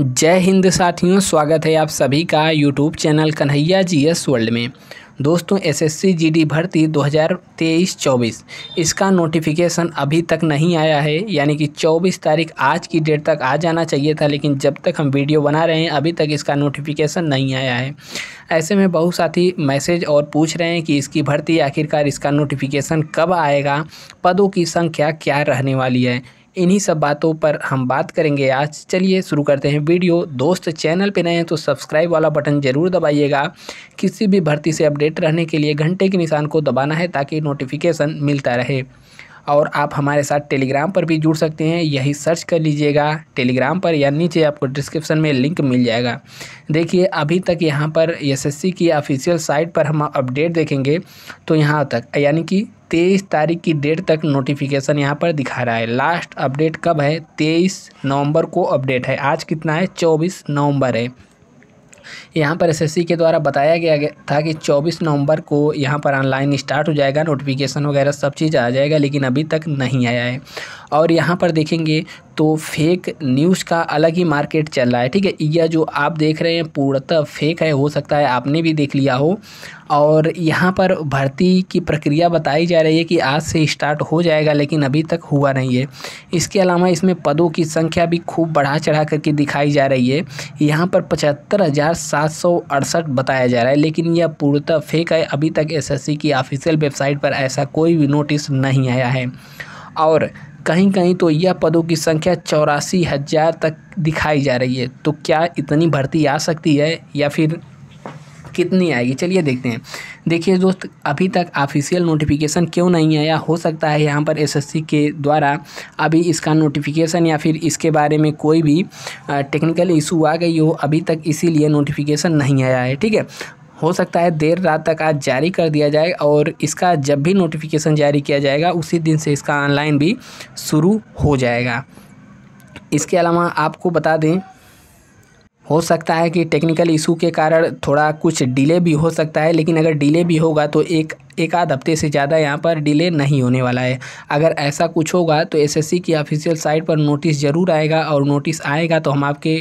जय हिंद साथियों स्वागत है आप सभी का YouTube channel Kanhaiya ji S world में दोस्तों एसएससी जीडी भर्ती 2023-24 इसका नोटिफिकेशन अभी तक नहीं आया है यानी कि 24 तारीख आज की डेट तक आ जाना चाहिए था लेकिन जब तक हम वीडियो बना रहे हैं अभी तक इसका नोटिफिकेशन नहीं आया है ऐसे में बहुत साथी मैसेज और पूछ रहे हैं कि इसकी भर्ती आखिरकार इसका नोटिफिकेशन कब आएगा पदों की संख्या क्या रहने वाली है इन्हीं सब बातों पर हम बात करेंगे आज चलिए शुरू करते हैं वीडियो दोस्त चैनल पर नए हैं तो सब्सक्राइब वाला बटन ज़रूर दबाइएगा किसी भी भर्ती से अपडेट रहने के लिए घंटे के निशान को दबाना है ताकि नोटिफिकेशन मिलता रहे और आप हमारे साथ टेलीग्राम पर भी जुड़ सकते हैं यही सर्च कर लीजिएगा टेलीग्राम पर या नीचे आपको डिस्क्रिप्शन में लिंक मिल जाएगा देखिए अभी तक यहाँ पर एसएससी की ऑफिशियल साइट पर हम अपडेट देखेंगे तो यहाँ तक यानी कि तेईस तारीख की डेट तक नोटिफिकेशन यहाँ पर दिखा रहा है लास्ट अपडेट कब है तेईस नवंबर को अपडेट है आज कितना है चौबीस नवंबर है यहाँ पर एसएससी के द्वारा बताया गया था कि 24 नवंबर को यहाँ पर ऑनलाइन स्टार्ट हो जाएगा नोटिफिकेशन वगैरह सब चीज़ आ जाएगा लेकिन अभी तक नहीं आया है और यहाँ पर देखेंगे तो फेक न्यूज़ का अलग ही मार्केट चल रहा है ठीक है यह जो आप देख रहे हैं पूर्णतः फेक है हो सकता है आपने भी देख लिया हो और यहाँ पर भर्ती की प्रक्रिया बताई जा रही है कि आज से स्टार्ट हो जाएगा लेकिन अभी तक हुआ नहीं है इसके अलावा इसमें पदों की संख्या भी खूब बढ़ा चढ़ा करके दिखाई जा रही है यहाँ पर पचहत्तर हज़ार सात सौ अड़सठ बताया जा रहा है लेकिन यह पूर्णतः फेक है अभी तक एस की ऑफिशियल वेबसाइट पर ऐसा कोई भी नोटिस नहीं आया है और कहीं कहीं तो यह पदों की संख्या चौरासी हज़ार तक दिखाई जा रही है तो क्या इतनी भर्ती आ सकती है या फिर कितनी आएगी चलिए देखते हैं देखिए दोस्त अभी तक ऑफिशियल नोटिफिकेशन क्यों नहीं आया हो सकता है यहाँ पर एसएससी के द्वारा अभी इसका नोटिफिकेशन या फिर इसके बारे में कोई भी टेक्निकल इशू आ गई हो अभी तक इसीलिए नोटिफिकेशन नहीं आया है ठीक है हो सकता है देर रात तक आज जारी कर दिया जाए और इसका जब भी नोटिफिकेशन जारी किया जाएगा उसी दिन से इसका ऑनलाइन भी शुरू हो जाएगा इसके अलावा आपको बता दें हो सकता है कि टेक्निकल इशू के कारण थोड़ा कुछ डिले भी हो सकता है लेकिन अगर डिले भी होगा तो एक एक आध हफ्ते से ज़्यादा यहाँ पर डिले नहीं होने वाला है अगर ऐसा कुछ होगा तो एसएससी की ऑफिशियल साइट पर नोटिस ज़रूर आएगा और नोटिस आएगा तो हम आपके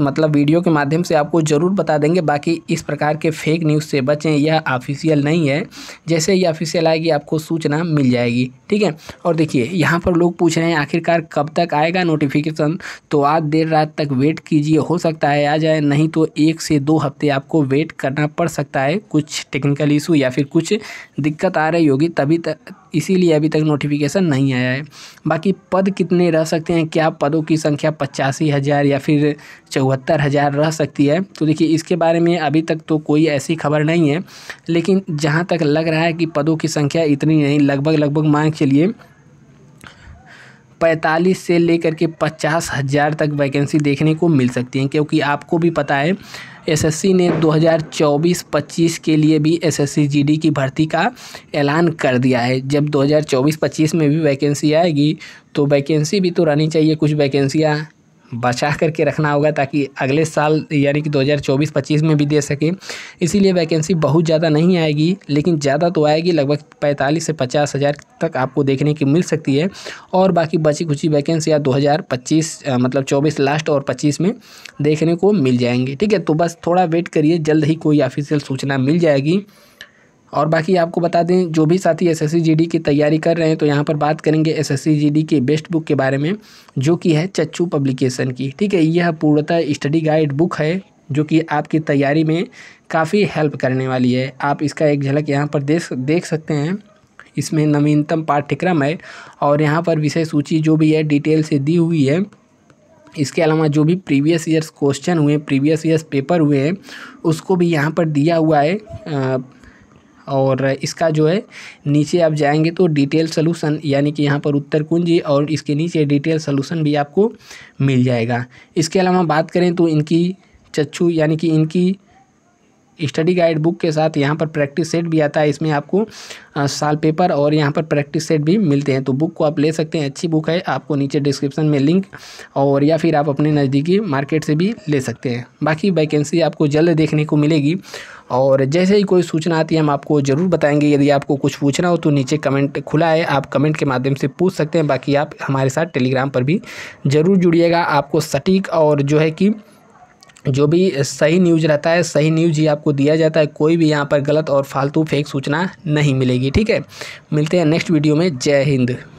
मतलब वीडियो के माध्यम से आपको ज़रूर बता देंगे बाकी इस प्रकार के फेक न्यूज़ से बचें यह ऑफिशियल नहीं है जैसे ही ऑफिशियल आएगी आपको सूचना मिल जाएगी ठीक है और देखिए यहाँ पर लोग पूछ रहे हैं आखिरकार कब तक आएगा नोटिफिकेशन तो आज देर रात तक वेट कीजिए हो सकता है आ जाए नहीं तो एक से दो हफ्ते आपको वेट करना पड़ सकता है कुछ टेक्निकल इशू या फिर कुछ दिक्कत आ रही होगी तभी तक इसीलिए अभी तक नोटिफिकेशन नहीं आया है बाकी पद कितने रह सकते हैं क्या पदों की संख्या पचासी हज़ार या फिर चौहत्तर हज़ार रह सकती है तो देखिए इसके बारे में अभी तक तो कोई ऐसी खबर नहीं है लेकिन जहाँ तक लग रहा है कि पदों की संख्या इतनी नहीं लगभग लगभग मांग के लिए पैंतालीस से लेकर के पचास हज़ार तक वैकेंसी देखने को मिल सकती हैं क्योंकि आपको भी पता है एसएससी ने 2024-25 के लिए भी एसएससी जीडी की भर्ती का ऐलान कर दिया है जब 2024-25 में भी वैकेंसी आएगी तो वैकेंसी भी तो रहनी चाहिए कुछ वैकेंसियाँ बचा करके रखना होगा ताकि अगले साल यानी कि 2024-25 में भी दे सके इसीलिए वैकेंसी बहुत ज़्यादा नहीं आएगी लेकिन ज़्यादा तो आएगी लगभग पैंतालीस से पचास हज़ार तक आपको देखने की मिल सकती है और बाकी बची खुची वैकेंसी या 2025 मतलब 24 लास्ट और 25 में देखने को मिल जाएंगे ठीक है तो बस थोड़ा वेट करिए जल्द ही कोई ऑफिशियल सूचना मिल जाएगी और बाकी आपको बता दें जो भी साथी एस एस की तैयारी कर रहे हैं तो यहाँ पर बात करेंगे एस एस की बेस्ट बुक के बारे में जो कि है चच्चू पब्लिकेशन की ठीक है यह पूर्णतः स्टडी गाइड बुक है जो कि आपकी तैयारी में काफ़ी हेल्प करने वाली है आप इसका एक झलक यहाँ पर देख देख सकते हैं इसमें नवीनतम पाठ्यक्रम है और यहाँ पर विषय सूची जो भी है डिटेल से दी हुई है इसके अलावा जो भी प्रीवियस ईयर्स क्वेश्चन हुए प्रीवियस ईयर्स पेपर हुए हैं उसको भी यहाँ पर दिया हुआ है आ, और इसका जो है नीचे आप जाएंगे तो डिटेल सोलूशन यानी कि यहाँ पर उत्तर कुंजी और इसके नीचे डिटेल सोलूशन भी आपको मिल जाएगा इसके अलावा बात करें तो इनकी चच्छू यानी कि इनकी स्टडी गाइड बुक के साथ यहाँ पर प्रैक्टिस सेट भी आता है इसमें आपको साल पेपर और यहाँ पर प्रैक्टिस सेट भी मिलते हैं तो बुक को आप ले सकते हैं अच्छी बुक है आपको नीचे डिस्क्रिप्शन में लिंक और या फिर आप अपने नज़दीकी मार्केट से भी ले सकते हैं बाकी वैकेंसी आपको जल्द देखने को मिलेगी और जैसे ही कोई सूचना आती है हम आपको ज़रूर बताएंगे यदि आपको कुछ पूछना हो तो नीचे कमेंट खुला है आप कमेंट के माध्यम से पूछ सकते हैं बाकी आप हमारे साथ टेलीग्राम पर भी ज़रूर जुड़िएगा आपको सटीक और जो है कि जो भी सही न्यूज़ रहता है सही न्यूज़ ही आपको दिया जाता है कोई भी यहाँ पर गलत और फालतू फेक सूचना नहीं मिलेगी ठीक है मिलते हैं नेक्स्ट वीडियो में जय हिंद